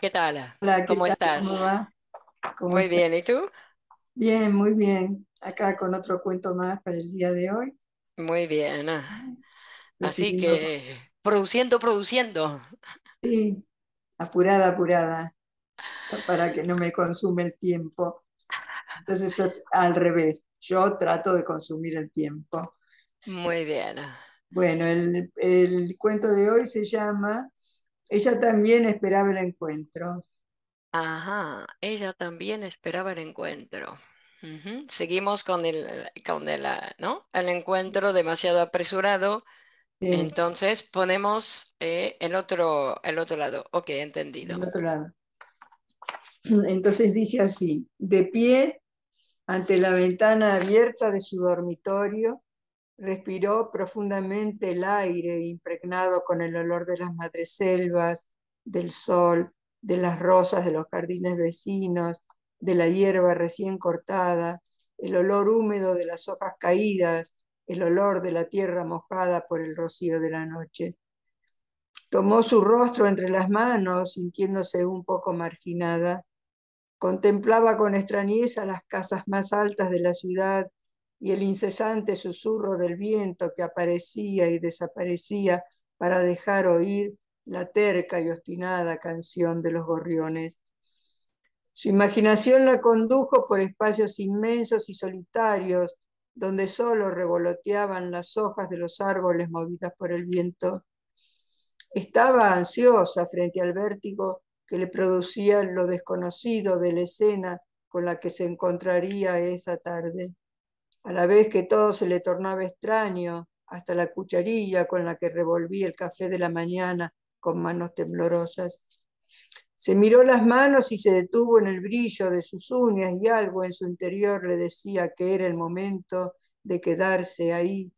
¿qué tal? ¿cómo estás? muy bien, ¿y tú? Bien, muy bien. Acá con otro cuento más para el día de hoy. Muy bien. Ah. Así que produciendo, produciendo. Sí, apurada, apurada, para que no me consume el tiempo. Entonces es al revés. Yo trato de consumir el tiempo. Muy bien. Ah. Bueno, el, el cuento de hoy se llama ella también esperaba el encuentro. Ajá, ella también esperaba el encuentro. Seguimos con el, con ¿no? el encuentro demasiado apresurado. Entonces ponemos eh, el, otro, el otro lado. Ok, entendido. El otro lado. Entonces dice así, de pie ante la ventana abierta de su dormitorio, respiró profundamente el aire impregnado con el olor de las madreselvas, del sol, de las rosas de los jardines vecinos, de la hierba recién cortada, el olor húmedo de las hojas caídas, el olor de la tierra mojada por el rocío de la noche. Tomó su rostro entre las manos, sintiéndose un poco marginada. Contemplaba con extrañeza las casas más altas de la ciudad y el incesante susurro del viento que aparecía y desaparecía para dejar oír la terca y obstinada canción de los gorriones. Su imaginación la condujo por espacios inmensos y solitarios, donde solo revoloteaban las hojas de los árboles movidas por el viento. Estaba ansiosa frente al vértigo que le producía lo desconocido de la escena con la que se encontraría esa tarde a la vez que todo se le tornaba extraño, hasta la cucharilla con la que revolvía el café de la mañana con manos temblorosas. Se miró las manos y se detuvo en el brillo de sus uñas y algo en su interior le decía que era el momento de quedarse ahí,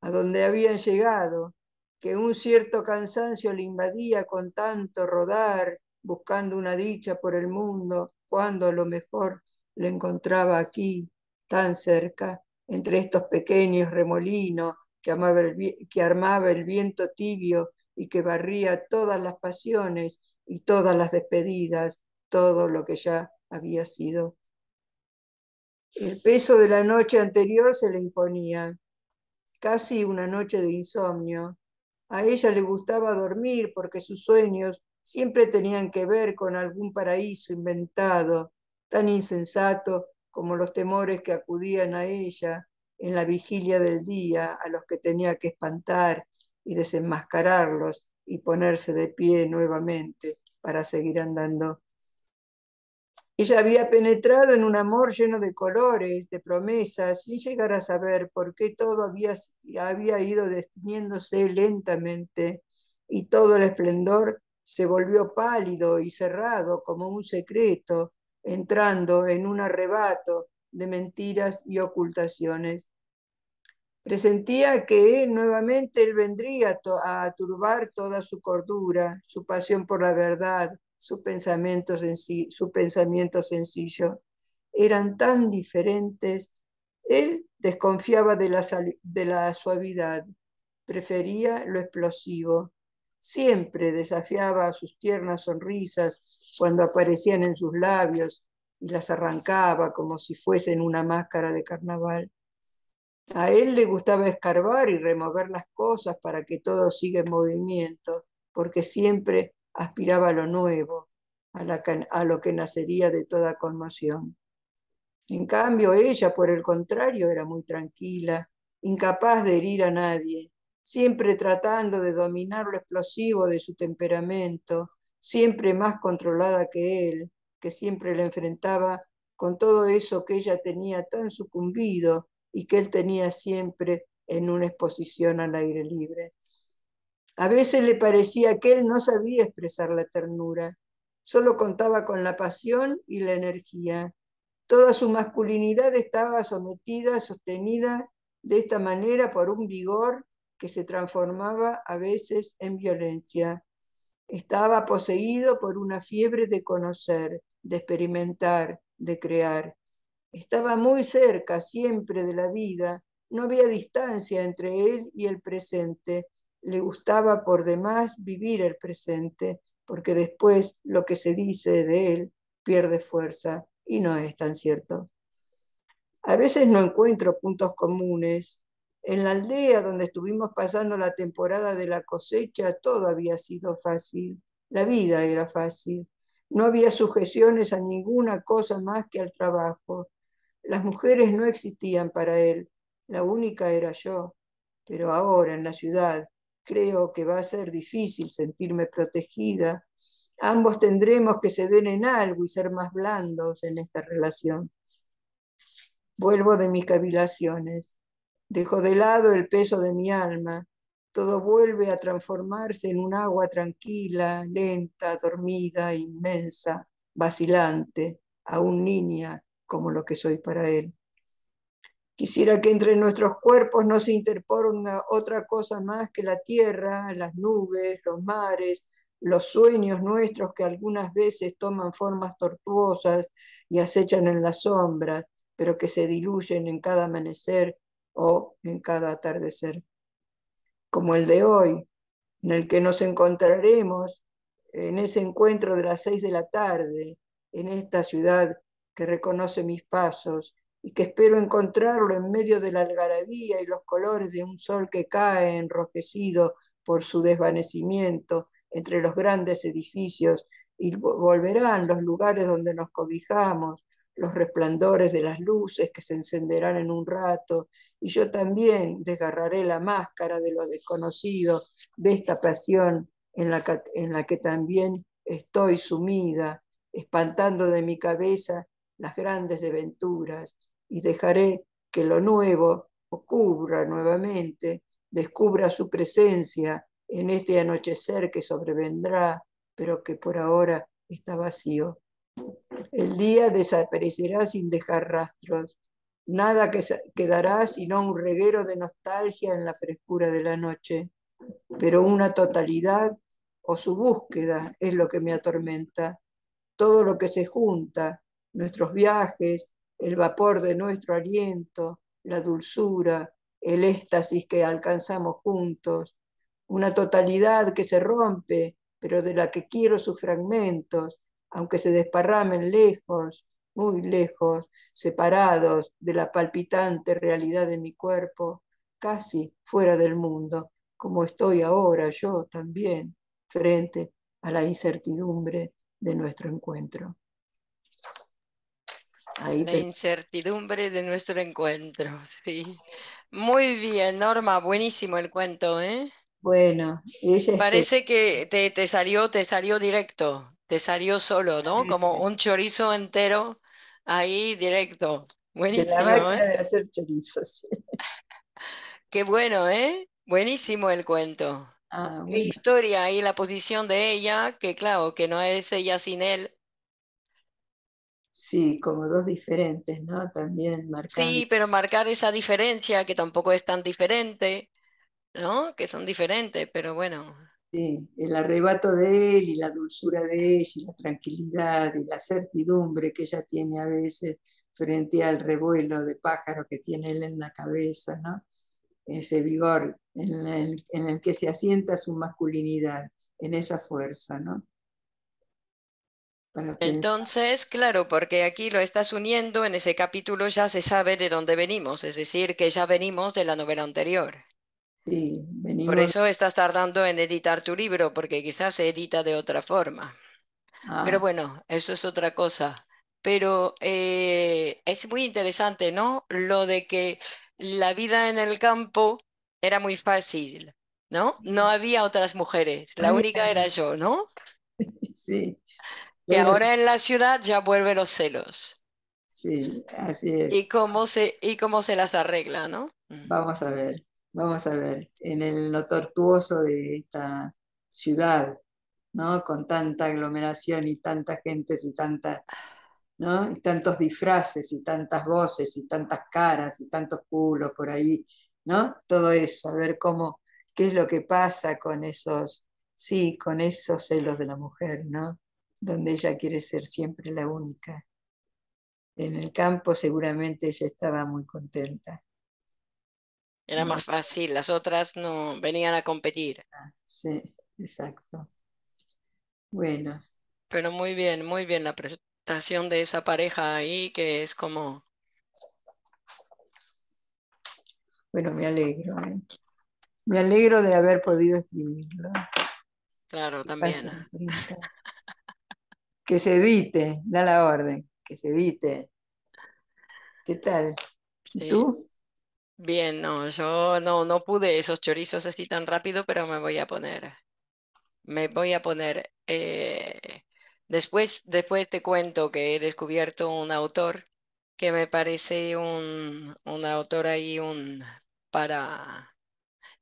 a donde habían llegado, que un cierto cansancio le invadía con tanto rodar, buscando una dicha por el mundo, cuando a lo mejor le encontraba aquí, tan cerca entre estos pequeños remolinos que, armaba el viento tibio y que barría todas las pasiones y todas las despedidas, todo lo que ya había sido. El peso de la noche anterior se le imponía, casi una noche de insomnio. A ella le gustaba dormir porque sus sueños siempre tenían que ver con algún paraíso inventado, tan insensato como los temores que acudían a ella en la vigilia del día, a los que tenía que espantar y desenmascararlos y ponerse de pie nuevamente para seguir andando. Ella había penetrado en un amor lleno de colores, de promesas, sin llegar a saber por qué todo había, había ido destiniéndose lentamente y todo el esplendor se volvió pálido y cerrado como un secreto entrando en un arrebato de mentiras y ocultaciones. Presentía que nuevamente él vendría a turbar toda su cordura, su pasión por la verdad, su pensamiento, sencillo. Eran tan diferentes. Él desconfiaba de la suavidad, prefería lo explosivo, siempre desafiaba sus tiernas sonrisas cuando aparecían en sus labios y las arrancaba como si fuesen una máscara de carnaval. A él le gustaba escarbar y remover las cosas para que todo siga en movimiento, porque siempre aspiraba a lo nuevo, a, a lo que nacería de toda conmoción. En cambio, ella, por el contrario, era muy tranquila, incapaz de herir a nadie, siempre tratando de dominar lo explosivo de su temperamento, siempre más controlada que él, que siempre le enfrentaba con todo eso que ella tenía tan sucumbido y que él tenía siempre en una exposición al aire libre. A veces le parecía que él no sabía expresar la ternura, solo contaba con la pasión y la energía. Toda su masculinidad estaba sometida, sostenida de esta manera por un vigor que se transformaba a veces en violencia. Estaba poseído por una fiebre de conocer, de experimentar, de crear. Estaba muy cerca siempre de la vida, no había distancia entre él y el presente. Le gustaba por demás vivir el presente, porque después lo que se dice de él pierde fuerza y no es tan cierto. A veces no encuentro puntos comunes, en la aldea donde estuvimos pasando la temporada de la cosecha, todo había sido fácil. La vida era fácil. No había sujeciones a ninguna cosa más que al trabajo. Las mujeres no existían para él. La única era yo. Pero ahora en la ciudad creo que va a ser difícil sentirme protegida. Ambos tendremos que ceder en algo y ser más blandos en esta relación. Vuelvo de mis cavilaciones. Dejo de lado el peso de mi alma. Todo vuelve a transformarse en un agua tranquila, lenta, dormida, inmensa, vacilante, aún niña como lo que soy para él. Quisiera que entre nuestros cuerpos no se interponga otra cosa más que la tierra, las nubes, los mares, los sueños nuestros que algunas veces toman formas tortuosas y acechan en las sombras, pero que se diluyen en cada amanecer o en cada atardecer. Como el de hoy, en el que nos encontraremos en ese encuentro de las seis de la tarde, en esta ciudad que reconoce mis pasos y que espero encontrarlo en medio de la algarabía y los colores de un sol que cae enrojecido por su desvanecimiento entre los grandes edificios y volverán los lugares donde nos cobijamos, los resplandores de las luces que se encenderán en un rato, y yo también desgarraré la máscara de lo desconocido, de esta pasión en la que, también estoy sumida, espantando de mi cabeza las grandes desventuras, y dejaré que lo nuevo ocurra nuevamente, descubra su presencia en este anochecer que sobrevendrá, pero que por ahora está vacío el día desaparecerá sin dejar rastros. Nada que quedará sino un reguero de nostalgia en la frescura de la noche. Pero una totalidad o su búsqueda es lo que me atormenta. Todo lo que se junta, nuestros viajes, el vapor de nuestro aliento, la dulzura, el éxtasis que alcanzamos juntos, una totalidad que se rompe, pero de la que quiero sus fragmentos, aunque se desparramen lejos, muy lejos, separados de la palpitante realidad de mi cuerpo, casi fuera del mundo, como estoy ahora yo también, frente a la incertidumbre de nuestro encuentro. la incertidumbre de nuestro encuentro, sí. Muy bien, Norma, buenísimo el cuento, ¿eh? Bueno, Parece que te, te, salió, te salió directo. Te salió solo, ¿no? Como un chorizo entero ahí directo. Buenísimo. la ¿eh? de hacer chorizos. Qué bueno, ¿eh? Buenísimo el cuento. Mi ah, historia y la posición de ella, que claro, que no es ella sin él. Sí, como dos diferentes, ¿no? También marcar. Sí, pero marcar esa diferencia que tampoco es tan diferente, ¿no? Que son diferentes, pero bueno, el arrebato de él y la dulzura de ella y la tranquilidad y la certidumbre que ella tiene a veces frente al revuelo de pájaro que tiene él en la cabeza, ¿no? ese vigor en el, en el que se asienta su masculinidad, en esa fuerza. ¿no? Entonces, claro, porque aquí lo estás uniendo, en ese capítulo ya se sabe de dónde venimos, es decir, que ya venimos de la novela anterior. Por eso estás tardando en editar tu libro, porque quizás se edita de otra forma. Pero ah. bueno, eso es otra cosa. Pero eh, es muy interesante, ¿no? Lo de que la vida en el campo era muy fácil, ¿no? No había otras mujeres, la única era yo, ¿no? Sí. Y ahora en la ciudad ya vuelven los celos. Sí, así es. Y cómo se, y cómo se las arregla, ¿no? Mm. Vamos a ver vamos a ver, en el, lo tortuoso de esta ciudad, ¿no? Con tanta aglomeración y tantas gentes y tanta, ¿no? Y tantos disfraces y tantas voces y tantas caras y tantos culos por ahí, ¿no? Todo eso, a ver cómo, qué es lo que pasa con esos, sí, con esos celos de la mujer, ¿no? Donde ella quiere ser siempre la única. En el campo seguramente ella estaba muy contenta. Era más fácil, las otras no venían a competir. Ah, sí, exacto. Bueno. Pero muy bien, muy bien la presentación de esa pareja ahí, que es como... Bueno, me alegro. ¿eh? Me alegro de haber podido escribirlo. Claro, también. que se edite, da la orden, que se edite. ¿Qué tal? ¿Y tú? Bien, no, yo no, no pude esos chorizos así tan rápido, pero me voy a poner. Me voy a poner. Eh, después, después te cuento que he descubierto un autor que me parece un, autor ahí un para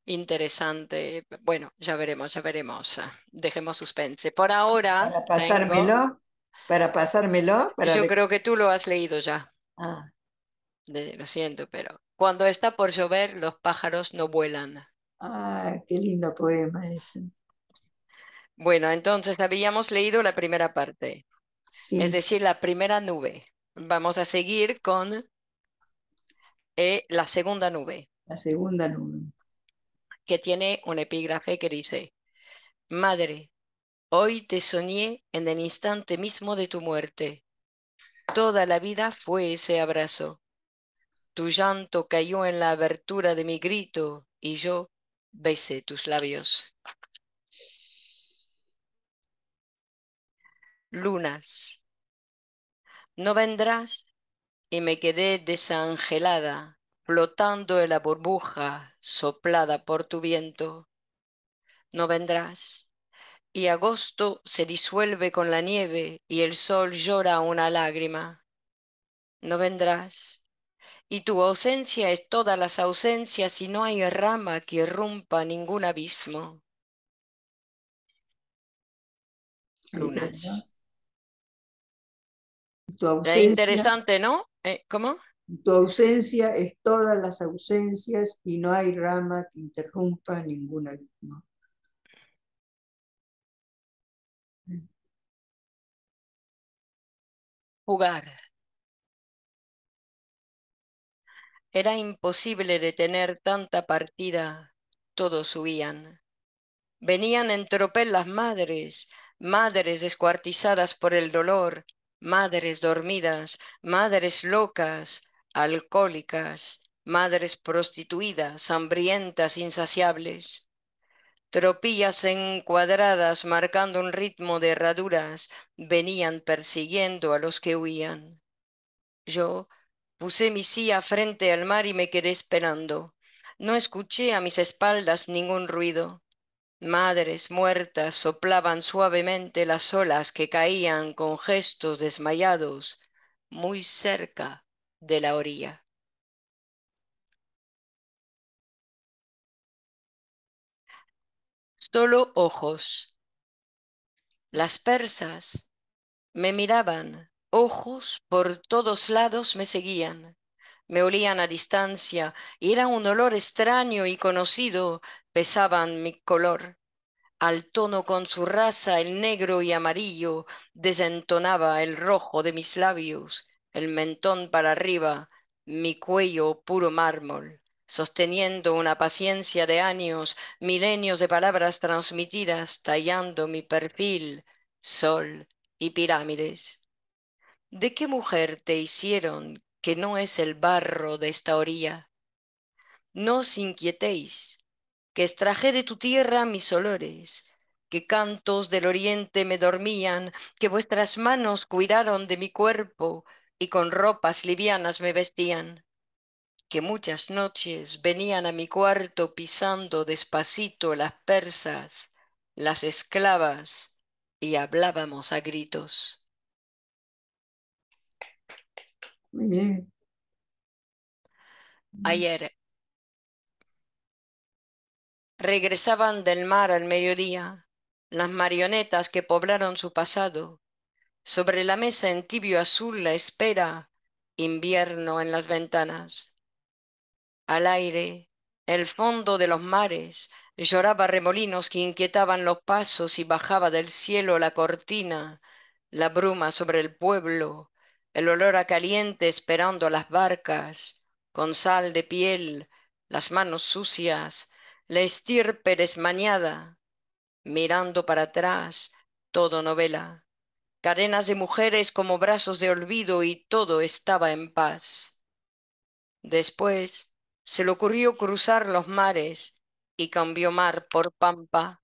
interesante. Bueno, ya veremos, ya veremos. Ah, dejemos suspense. Por ah, ahora. Para pasármelo, para pasármelo, yo creo que tú lo has leído ya. Ah. lo siento, pero cuando está por llover, los pájaros no vuelan. Ah, qué lindo poema ese. Bueno, entonces habíamos leído la primera parte, sí. es decir, la primera nube. Vamos a seguir con eh, la segunda nube. La segunda nube. Que tiene un epígrafe que dice, Madre, hoy te soñé en el instante mismo de tu muerte. Toda la vida fue ese abrazo. Tu llanto cayó en la abertura de mi grito y yo besé tus labios. Lunas. No vendrás y me quedé desangelada, flotando en la burbuja soplada por tu viento. No vendrás y agosto se disuelve con la nieve y el sol llora una lágrima. No vendrás y tu ausencia es todas las ausencias y no hay rama que rompa ningún abismo. Lunas. interesante, ¿no? Eh, ¿Cómo? Tu ausencia es todas las ausencias y no hay rama que interrumpa ningún abismo. Jugar. Era imposible detener tanta partida, todos huían. Venían en tropel las madres, madres descuartizadas por el dolor, madres dormidas, madres locas, alcohólicas, madres prostituidas, hambrientas, insaciables. Tropillas encuadradas marcando un ritmo de herraduras venían persiguiendo a los que huían. Yo Puse mi silla frente al mar y me quedé esperando. No escuché a mis espaldas ningún ruido. Madres muertas soplaban suavemente las olas que caían con gestos desmayados muy cerca de la orilla. Solo ojos. Las persas me miraban ojos por todos lados me seguían, me olían a distancia, y era un olor extraño y conocido, pesaban mi color. Al tono con su raza el negro y amarillo desentonaba el rojo de mis labios, el mentón para arriba, mi cuello puro mármol, sosteniendo una paciencia de años, milenios de palabras transmitidas, tallando mi perfil, sol y pirámides. ¿De qué mujer te hicieron que no es el barro de esta orilla? No os inquietéis, que extraje de tu tierra mis olores, que cantos del oriente me dormían, que vuestras manos cuidaron de mi cuerpo y con ropas livianas me vestían, que muchas noches venían a mi cuarto pisando despacito las persas, las esclavas, y hablábamos a gritos. Ayer regresaban del mar al mediodía las marionetas que poblaron su pasado. Sobre la mesa en tibio azul la espera, invierno en las ventanas. Al aire, el fondo de los mares lloraba remolinos que inquietaban los pasos y bajaba del cielo la cortina, la bruma sobre el pueblo, el olor a caliente esperando las barcas, con sal de piel, las manos sucias, la estirpe desmañada, mirando para atrás, todo novela, cadenas de mujeres como brazos de olvido y todo estaba en paz. Después se le ocurrió cruzar los mares y cambió mar por pampa.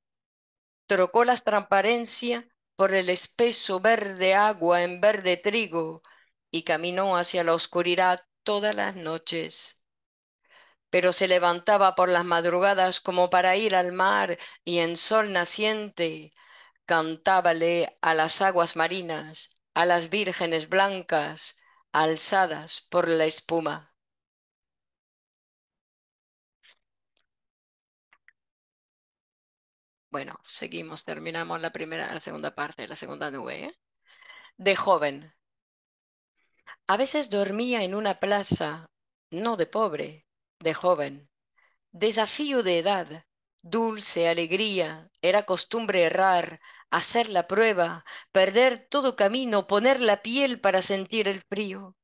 Trocó la transparencia por el espeso verde agua en verde trigo, y caminó hacia la oscuridad todas las noches. Pero se levantaba por las madrugadas como para ir al mar y en sol naciente cantábale a las aguas marinas, a las vírgenes blancas, alzadas por la espuma. Bueno, seguimos, terminamos la primera, la segunda parte, la segunda nube. ¿eh? De joven, a veces dormía en una plaza, no de pobre, de joven. Desafío de edad, dulce alegría, era costumbre errar, hacer la prueba, perder todo camino, poner la piel para sentir el frío.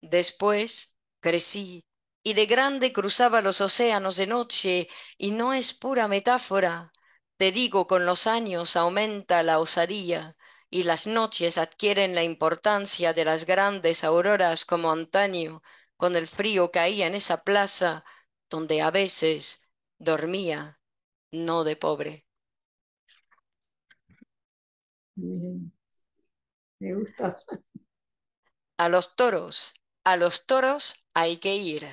Después crecí y de grande cruzaba los océanos de noche y no es pura metáfora. Te digo, con los años aumenta la osadía, y las noches adquieren la importancia de las grandes auroras como antaño, con el frío caía en esa plaza donde a veces dormía, no de pobre. Me gusta. A los toros, a los toros hay que ir.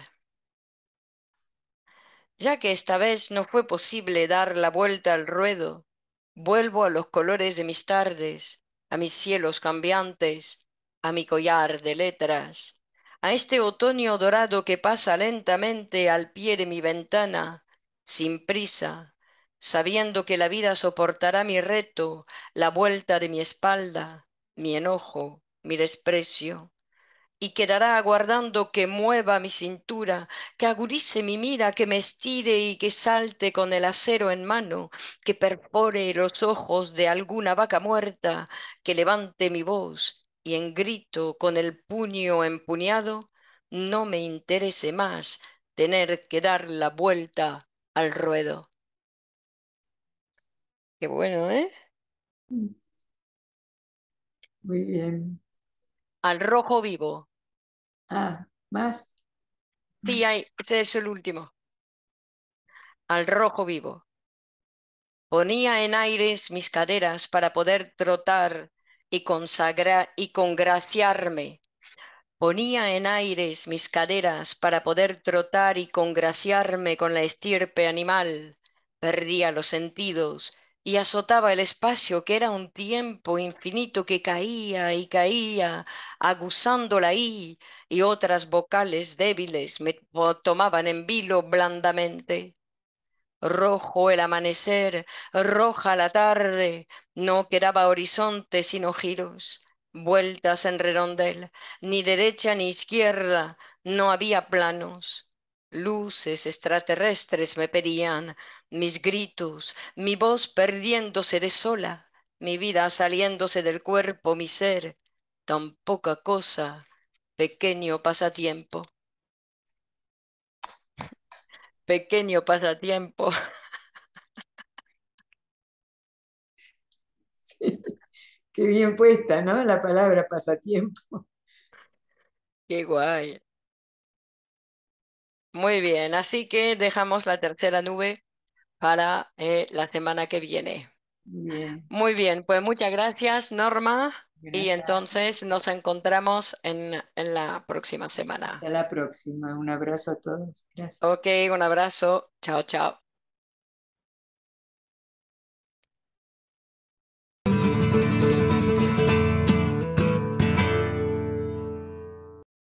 Ya que esta vez no fue posible dar la vuelta al ruedo, vuelvo a los colores de mis tardes, a mis cielos cambiantes, a mi collar de letras, a este otoño dorado que pasa lentamente al pie de mi ventana, sin prisa, sabiendo que la vida soportará mi reto, la vuelta de mi espalda, mi enojo, mi desprecio y quedará aguardando que mueva mi cintura, que agudice mi mira, que me estire y que salte con el acero en mano, que perpore los ojos de alguna vaca muerta, que levante mi voz y en grito con el puño empuñado, no me interese más tener que dar la vuelta al ruedo. Qué bueno, ¿eh? Mm. Muy bien al rojo vivo. Ah, más. Sí, ese es el último. Al rojo vivo. Ponía en aires mis caderas para poder trotar y y congraciarme. Ponía en aires mis caderas para poder trotar y congraciarme con la estirpe animal. Perdía los sentidos y azotaba el espacio, que era un tiempo infinito que caía y caía, aguzando la I, y otras vocales débiles me tomaban en vilo blandamente. Rojo el amanecer, roja la tarde, no quedaba horizonte sino giros, vueltas en redondel, ni derecha ni izquierda, no había planos. Luces extraterrestres me pedían, mis gritos, mi voz perdiéndose de sola, mi vida saliéndose del cuerpo, mi ser, tan poca cosa, pequeño pasatiempo. Pequeño pasatiempo. qué bien puesta, ¿no? La palabra pasatiempo. Qué guay. Muy bien, así que dejamos la tercera nube para eh, la semana que viene. Muy bien, pues muchas gracias Norma y entonces nos encontramos en, en, la próxima semana. Hasta la próxima, un abrazo a todos. Gracias. Ok, un abrazo, chao, chao.